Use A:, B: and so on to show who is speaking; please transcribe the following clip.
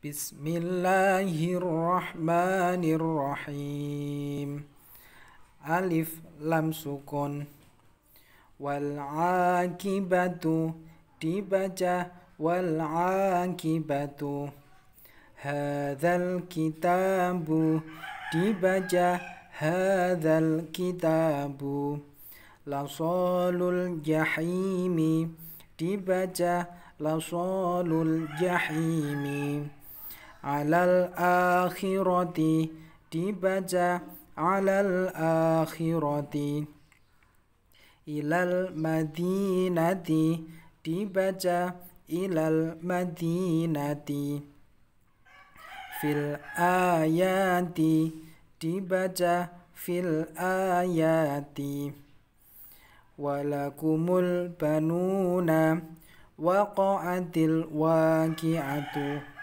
A: بسم الله الرحمن الرحيم ألف لم سكن والعاقبة تبجة والعاقبة هذا الكتاب تبجة هذا الكتاب لصال الجحيم تبجة لصال الجحيم alal akhirati dibaca alal akhirati ilal madinati dibaca ilal madinati fil ayati dibaca fil ayati walakumul banuna waqa'atil waqi'atu